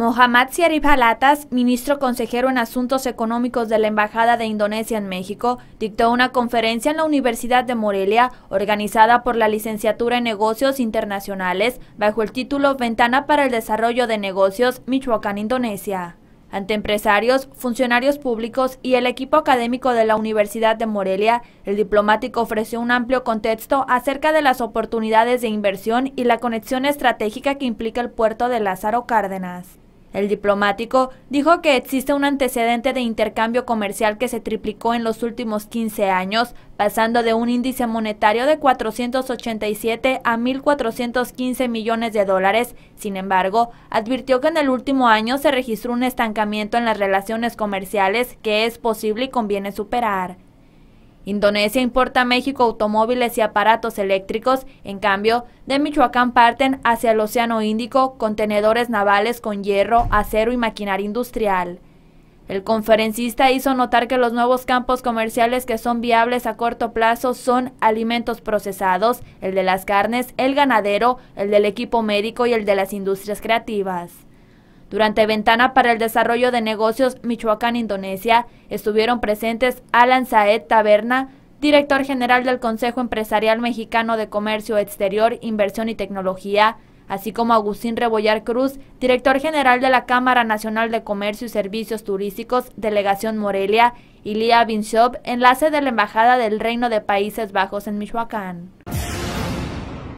Mohammad syarif Halatas, ministro consejero en Asuntos Económicos de la Embajada de Indonesia en México, dictó una conferencia en la Universidad de Morelia, organizada por la Licenciatura en Negocios Internacionales, bajo el título Ventana para el Desarrollo de Negocios Michoacán, Indonesia ante empresarios, funcionarios públicos y el equipo académico de la Universidad de Morelia, el diplomático ofreció un amplio contexto acerca de las oportunidades de inversión y la conexión estratégica que implica el puerto de Lázaro Cárdenas. El diplomático dijo que existe un antecedente de intercambio comercial que se triplicó en los últimos 15 años, pasando de un índice monetario de 487 a 1.415 millones de dólares. Sin embargo, advirtió que en el último año se registró un estancamiento en las relaciones comerciales que es posible y conviene superar. Indonesia importa a México automóviles y aparatos eléctricos, en cambio, de Michoacán parten hacia el Océano Índico contenedores navales con hierro, acero y maquinaria industrial. El conferencista hizo notar que los nuevos campos comerciales que son viables a corto plazo son alimentos procesados, el de las carnes, el ganadero, el del equipo médico y el de las industrias creativas. Durante Ventana para el Desarrollo de Negocios Michoacán-Indonesia estuvieron presentes Alan Saed Taberna, director general del Consejo Empresarial Mexicano de Comercio Exterior, Inversión y Tecnología, así como Agustín Rebollar Cruz, director general de la Cámara Nacional de Comercio y Servicios Turísticos, Delegación Morelia, y Lía Binshop, enlace de la Embajada del Reino de Países Bajos en Michoacán.